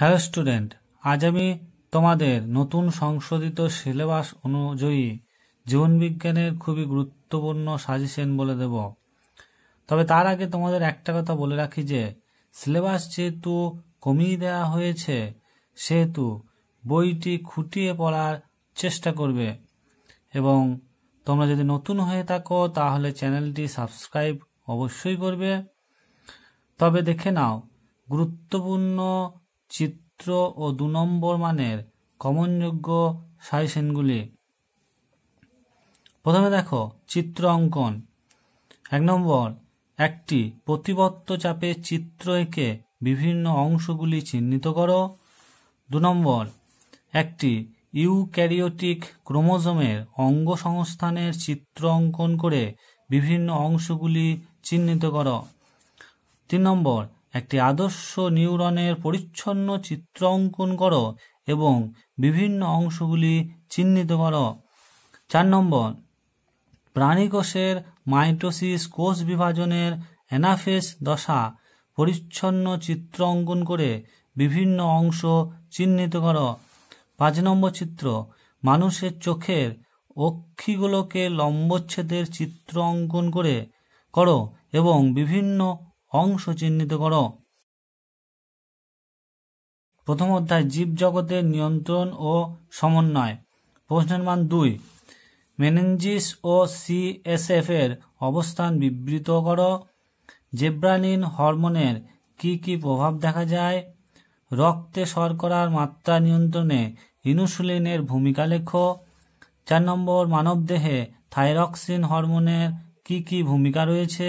hello student আজ আমি তোমাদের নতুন সংশোধিত সিলেবাস অনুযায়ী জীবনবিজ্ঞানের খুবই গুরুত্বপূর্ণ সাজেশন বলে দেব তবে তার আগে তোমাদের একটা কথা বলে রাখি যে সিলেবাস যেহেতু কমিয়ে দেওয়া হয়েছে সেহেতু বইটি খুঁটিয়ে পড়ার চেষ্টা করবে এবং তোমরা যদি নতুন হয়ে থাকো তাহলে চ্যানেলটি সাবস্ক্রাইব অবশ্যই করবে তবে দেখে নাও গুরুত্বপূর্ণ চিত্র ও দু নম্বর মানের কমনযোগ্য সাজেশনগুলি প্রথমে দেখো চিত্র অঙ্কন এক নম্বর একটি প্রতিবত্ত চাপে চিত্র এঁকে বিভিন্ন অংশগুলি চিহ্নিত করো দু নম্বর একটি ইউক্যারিওটিক ক্রোমোজোমের অঙ্গ সংস্থানের চিত্র অঙ্কন করে বিভিন্ন অংশগুলি চিহ্নিত করো তিন নম্বর একটি আদর্শ নিউরনের পরিচ্ছন্ন চিত্র অঙ্কন করো এবং বিভিন্ন অংশগুলি চিহ্নিত করো চার নম্বর প্রাণীকোষের মাইটোসিস কোষ বিভাজনের অ্যানাফেস দশা পরিচ্ছন্ন চিত্র অঙ্কন করে বিভিন্ন অংশ চিহ্নিত করো পাঁচ নম্বর চিত্র মানুষের চোখের অক্ষিগুলোকে লম্বচ্ছেদের চিত্র অঙ্কন করে করো এবং বিভিন্ন অংশ চিহ্নিত করো প্রথম অধ্যায় জীব জগতের নিয়ন্ত্রণ ও সমন্বয় প্রশ্নের মান দুই মেনেঞ্জিস ও সিএসএফ এর অবস্থান বিবৃত করো জেব্রানিন হরমোনের কি কি প্রভাব দেখা যায় রক্তে শর্করার মাত্রা নিয়ন্ত্রণে ইনুসুলিনের ভূমিকা লেখো চার নম্বর মানবদেহে থাইরক্সিন হরমোনের কি কি ভূমিকা রয়েছে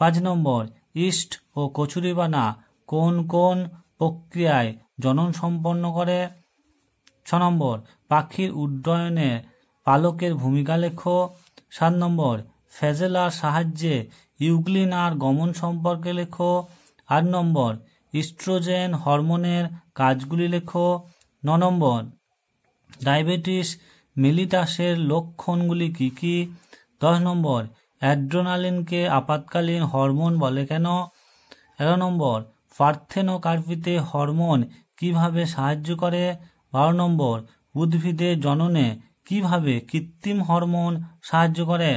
পাঁচ নম্বর ইস্ট ও কচুরিপানা কোন কোন প্রক্রিয়ায় জনন সম্পন্ন করে ছ নম্বর পাখির উড্ডয়নে পালকের ভূমিকা লেখো সাত নম্বর ফেজেলার সাহায্যে আর গমন সম্পর্কে লেখো আট নম্বর ইস্ট্রোজেন হরমোনের কাজগুলি লেখো ন নম্বর ডায়াবেটিস মিলিটাসের লক্ষণগুলি কী কী দশ নম্বর অ্যাড্রোনালিনকে আপাতকালীন হরমোন বলে কেন এগারো নম্বর পার্থেনোকার্পিতে হরমোন কিভাবে সাহায্য করে বারো নম্বর উদ্ভিদের জননে কিভাবে কৃত্রিম হরমোন সাহায্য করে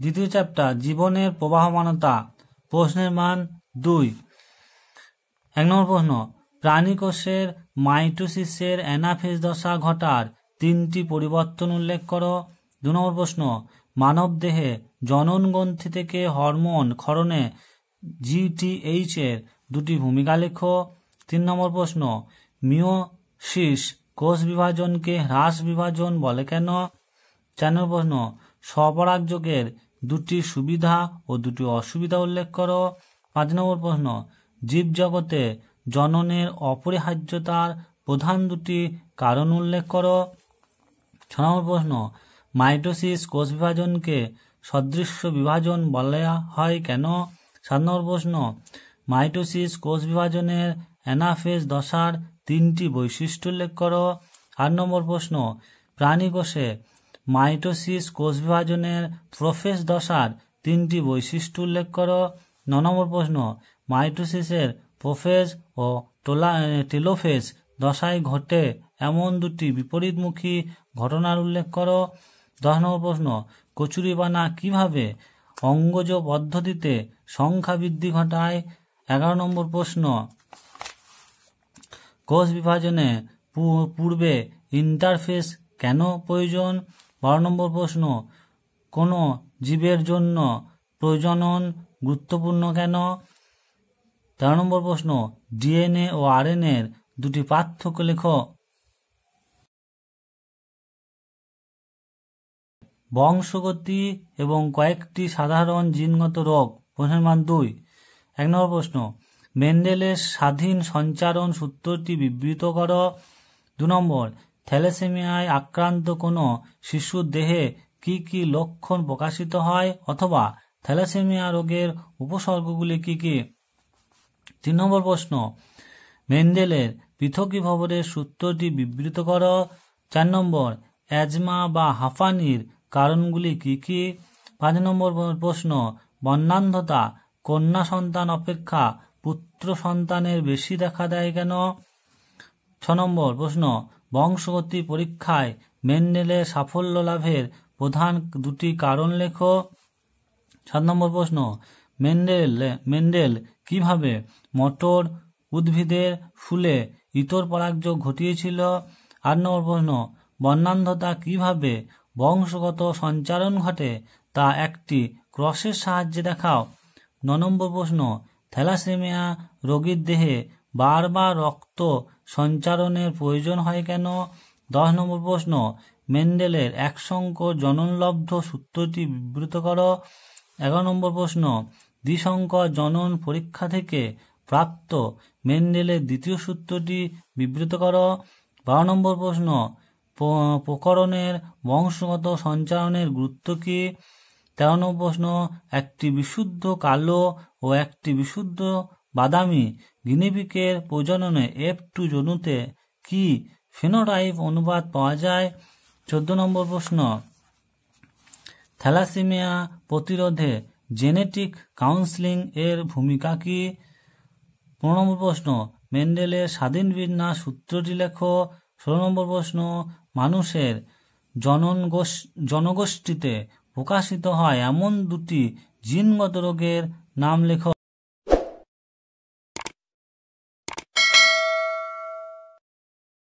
দ্বিতীয় চ্যাপ্টার জীবনের প্রবাহমানতা প্রশ্নের মান দুই এক নম্বর প্রশ্ন প্রাণী কোষের মাইটোসিসের অ্যানাফেজ দশা ঘটার তিনটি পরিবর্তন উল্লেখ করো দু নম্বর প্রশ্ন মানব দেহে জনন গ্রন্থি থেকে হরমোন ক্ষরণে জিটিএইচ এর দুটি ভূমিকা লেখো তিন নম্বর প্রশ্ন মিওশিস কোষ বিভাজনকে হ্রাস বিভাজন বলে কেন চার নম্বর প্রশ্ন স্বপরাগযোগের দুটি সুবিধা ও দুটি অসুবিধা উল্লেখ করো পাঁচ নম্বর প্রশ্ন জীবজগতে জননের অপরিহার্যতার প্রধান দুটি কারণ উল্লেখ করো ছ নম্বর প্রশ্ন মাইটোসিস কোষ বিভাজনকে সদৃশ্য বিভাজন বলা হয় কেন সাত নম্বর প্রশ্ন মাইটোসিস কোষ বিভাজনের অ্যানাফেজ দশার তিনটি বৈশিষ্ট্য উল্লেখ করো আট নম্বর প্রশ্ন প্রাণী কোষে মাইটোসিস কোষ বিভাজনের প্রোফেস দশার তিনটি বৈশিষ্ট্য উল্লেখ করো ন নম্বর প্রশ্ন মাইটোসিসের প্রোফেজ ও টোলা টেলোফেজ দশায় ঘটে এমন দুটি বিপরীতমুখী ঘটনার উল্লেখ করো দশ নম্বর প্রশ্ন কচুরিপানা কিভাবে অঙ্গজ পদ্ধতিতে সংখ্যা বৃদ্ধি ঘটায় এগারো নম্বর প্রশ্ন কোষ বিভাজনে পূর্বে ইন্টারফেস কেন প্রয়োজন বারো নম্বর প্রশ্ন কোনো জীবের জন্য প্রজনন গুরুত্বপূর্ণ কেন তেরো নম্বর প্রশ্ন ডিএনএ ও আরএনএর দুটি পার্থক্য লেখ বংশগতি এবং কয়েকটি সাধারণ জিনগত রোগ প্রশ্নের মান দুই এক নম্বর প্রশ্ন মেন্ডেলের স্বাধীন সঞ্চারণ সূত্রটি বিবৃত কর দু নম্বর থ্যালাসেমিয়ায় আক্রান্ত কোনো শিশুর দেহে কি কি লক্ষণ প্রকাশিত হয় অথবা থ্যালাসেমিয়া রোগের উপসর্গগুলি কি কি তিন নম্বর প্রশ্ন মেন্ডেলের পৃথকীভবনের সূত্রটি বিবৃত কর চার নম্বর অ্যাজমা বা হাঁফানির কারণগুলি কি কি পাঁচ নম্বর প্রশ্ন বন্যান্ধতা কন্যা সন্তান অপেক্ষা পুত্র সন্তানের বেশি দেখা দেয় কেন ছ নম্বর প্রশ্ন বংশগতি পরীক্ষায় মেন্ডেলের সাফল্য লাভের প্রধান দুটি কারণ লেখো সাত নম্বর প্রশ্ন মেন্ডেল মেন্ডেল কিভাবে মোটর উদ্ভিদের ফুলে ইতর পরাগযোগ ঘটিয়েছিল আট নম্বর প্রশ্ন বর্ণান্ধতা কিভাবে বংশগত সঞ্চারণ ঘটে তা একটি ক্রসের সাহায্যে দেখাও ন নম্বর প্রশ্ন থ্যালাসেমিয়া রোগীর দেহে বারবার রক্ত সঞ্চারণের প্রয়োজন হয় কেন দশ নম্বর প্রশ্ন মেন্ডেলের একসংক জননলব্ধ সূত্রটি বিবৃত করো এগারো নম্বর প্রশ্ন দ্বিসংক জনন পরীক্ষা থেকে প্রাপ্ত মেন্ডেলের দ্বিতীয় সূত্রটি বিবৃত কর বারো নম্বর প্রশ্ন প্রকরণের বংশগত সঞ্চালনের গুরুত্ব কি তেরো নম্বর প্রশ্ন একটি বিশুদ্ধ কালো ও একটি বিশুদ্ধ বাদামি গিনিপিকের প্রজননে এফ টু জনুতে কি ফেনোটাইপ অনুবাদ পাওয়া যায় চোদ্দ নম্বর প্রশ্ন থ্যালাসিমিয়া প্রতিরোধে জেনেটিক কাউন্সিলিং এর ভূমিকা কী পনেরো নম্বর প্রশ্ন মেন্ডেলের স্বাধীন বিন্যাস সূত্রটি লেখো ষোলো নম্বর প্রশ্ন মানুষের জনগোষ্ঠীতে প্রকাশিত হয় এমন দুটি জিনগত রোগের নাম লেখো